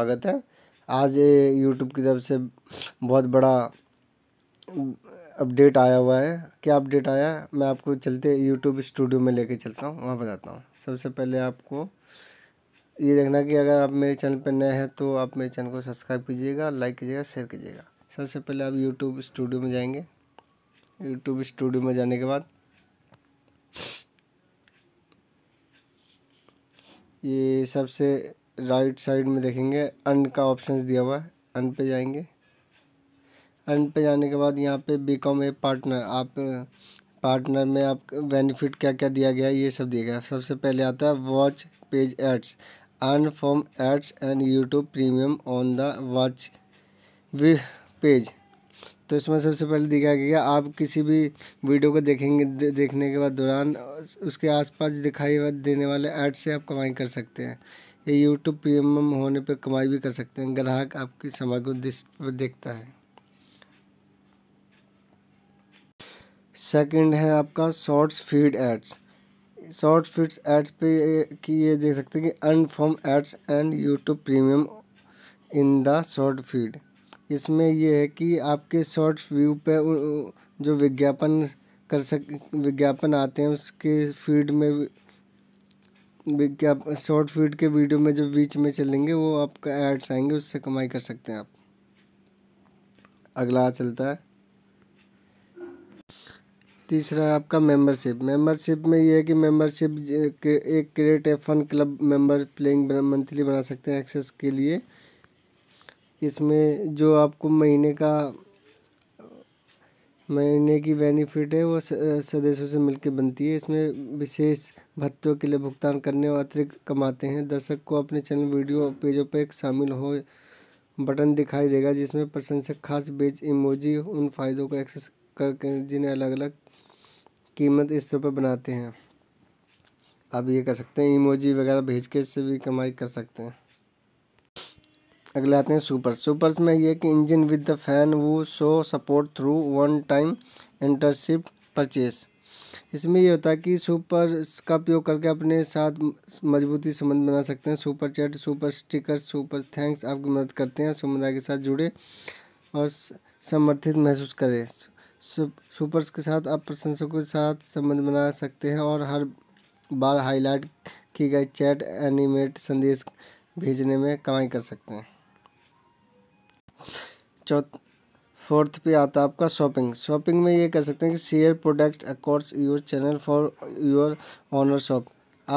स्वागत है आज यूट्यूब की तरफ से बहुत बड़ा अपडेट आया हुआ है क्या अपडेट आया मैं आपको चलते यूट्यूब स्टूडियो में लेके चलता हूँ वहाँ बताता हूँ सबसे पहले आपको ये देखना कि अगर आप मेरे चैनल पर नए हैं तो आप मेरे चैनल को सब्सक्राइब कीजिएगा लाइक कीजिएगा शेयर कीजिएगा सबसे पहले आप यूट्यूब स्टूडियो में जाएंगे यूट्यूब स्टूडियो में जाने के बाद ये सबसे राइट साइड में देखेंगे अन का ऑप्शन दिया हुआ है अंड पे जाएंगे अन पे जाने के बाद यहाँ पे बी कॉम ए पार्टनर आप पार्टनर में आप बेनिफिट क्या क्या दिया गया ये सब दिया गया सबसे पहले आता है watch page ads inform ads and YouTube premium on the watch वी पेज तो इसमें सबसे पहले दिखाया गया आप किसी भी वीडियो को देखेंगे दे, देखने के बाद दौरान उसके आसपास दिखाई देने वाले ऐड से आप कमाई कर सकते हैं ये यूट्यूब प्रीमियम होने पर कमाई भी कर सकते हैं ग्राहक आपकी सामग्री दृष्टि देखता है सेकंड है आपका shorts feed ads short feeds ads पे कि ये देख सकते हैं कि inform ads and YouTube premium in the short feed इसमें यह है कि आपके शॉर्ट व्यू पे जो विज्ञापन कर सक विज्ञापन आते हैं उसके फीड में क्या शॉर्ट फीड के वीडियो में जो बीच में चलेंगे वो आपका एड्स आएंगे उससे कमाई कर सकते हैं आप अगला चलता है तीसरा आपका मेंबरशिप मेंबरशिप में ये है कि मेंबरशिप एक create F one club member playing monthly बना सकते हैं एक्सेस के लिए इसमें जो आपको महीने का महीने की बेनिफिट है वो सदस्यों से मिलकर बनती है इसमें विशेष भत्तों के लिए भुगतान करने और अतिरिक्त कमाते हैं दर्शक को अपने चैनल वीडियो पेजों पर एक शामिल हो बटन दिखाई देगा जिसमें प्रशंसक खास बेच इमोजी उन फ़ायदों को एक्सेस करके जिन्हें अलग अलग कीमत तरह पर बनाते हैं आप ये कर सकते हैं इमोजी वगैरह भेज के इससे भी कमाई कर सकते हैं अगले आते हैं सुपर्स सुपर्स में ये कि इंजन विद द फैन वो show support through one time internship purchase इसमें ये होता है कि सुपर का उपयोग करके अपने साथ मजबूती संबंध बना सकते हैं super chat super sticker super thanks आपकी मदद करते हैं समुदाय के साथ जुड़े और समर्थित महसूस करें सुपर्स के साथ आप प्रशंसकों के साथ संबंध बना सकते हैं और हर बार हाईलाइट की गई चैट एनिमेट संदेश भेजने में कमाई कर सकते हैं चौथ फोर्थ पे आता है आपका शॉपिंग शॉपिंग में ये कह सकते हैं कि share products across your channel for your owner shop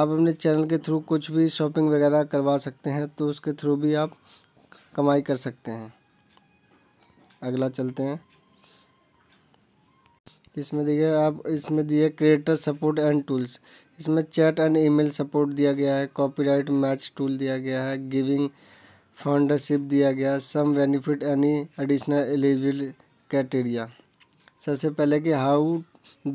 आप अपने चैनल के थ्रू कुछ भी शॉपिंग वगैरह करवा सकते हैं तो उसके थ्रू भी आप कमाई कर सकते हैं अगला चलते हैं इसमें देखिए आप इसमें दिए क्रिएटर सपोर्ट एंड टूल्स इसमें चैट एंड ईमेल सपोर्ट दिया गया है कॉपीराइट मैच टूल दिया गया है गिविंग फाउंडरशिप दिया गया some benefit any additional eligible criteria सबसे पहले कि हाउ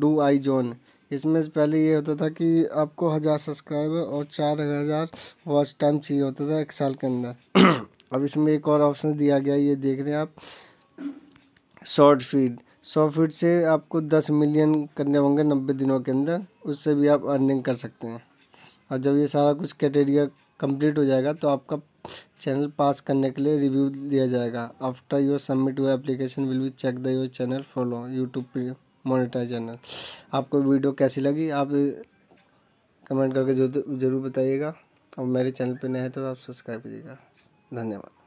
डू आई जॉन इसमें पहले ये होता था कि आपको हज़ार सब्सक्राइबर और चार हज़ार वॉच टाइम चाहिए होता था एक साल के अंदर अब इसमें एक और ऑप्शन दिया गया ये देख रहे हैं आप शॉर्ट फीड सौ फीट से आपको दस मिलियन करने होंगे नब्बे दिनों के अंदर उससे भी आप अर्निंग कर सकते हैं और जब ये सारा कुछ क्राइटेरिया कंप्लीट हो जाएगा तो आपका चैनल पास करने के लिए रिव्यू दिया जाएगा after your submit your application will be check the your channel follow YouTube पे मोनिटाइज चैनल आपको वीडियो कैसी लगी आप कमेंट करके जरूर बताइएगा और मेरे चैनल पे नए हैं तो आप सब्सक्राइब कीजिएगा धन्यवाद